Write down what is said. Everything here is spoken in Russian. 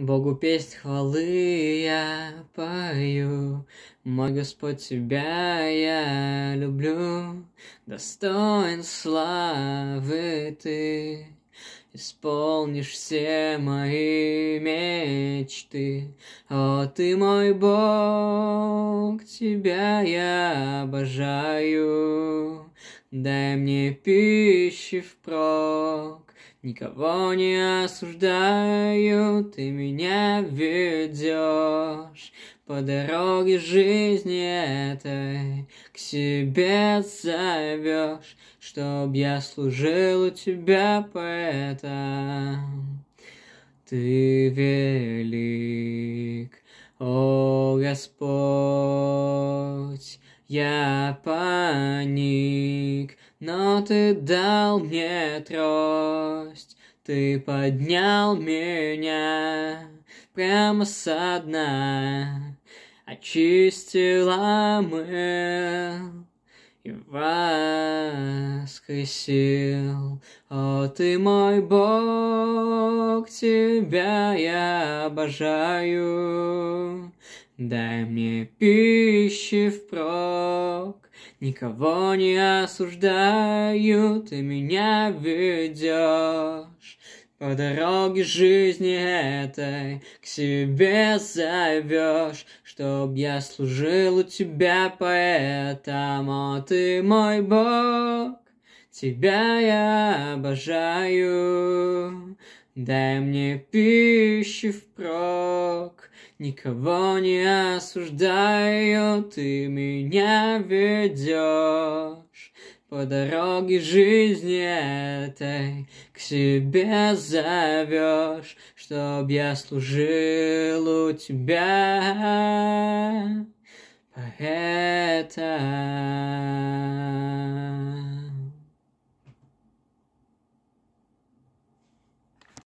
Богу песнь хвалы я пою, Мой Господь, Тебя я люблю, Достоин славы Ты, Исполнишь все мои мечты. О, Ты мой Бог, Тебя я обожаю. Дай мне пищи впрок, никого не осуждаю, ты меня ведешь по дороге жизни этой, к себе зовешь, чтоб я служил у тебя поэта. Ты велик, о Господь, я поник. Но ты дал мне трость, ты поднял меня прямо со дна, очистила мыл и воскресил. О, ты мой Бог, тебя я обожаю. Дай мне пищи впрок, Никого не осуждаю, ты меня ведешь по дороге жизни этой к себе зовешь, Чтоб я служил у тебя поэтому ты мой Бог. Тебя я обожаю, Дай мне пищи впрок, никого не осуждаю, ты меня ведешь по дороге жизни этой к себе зовешь, чтоб я служил у тебя. Поэта.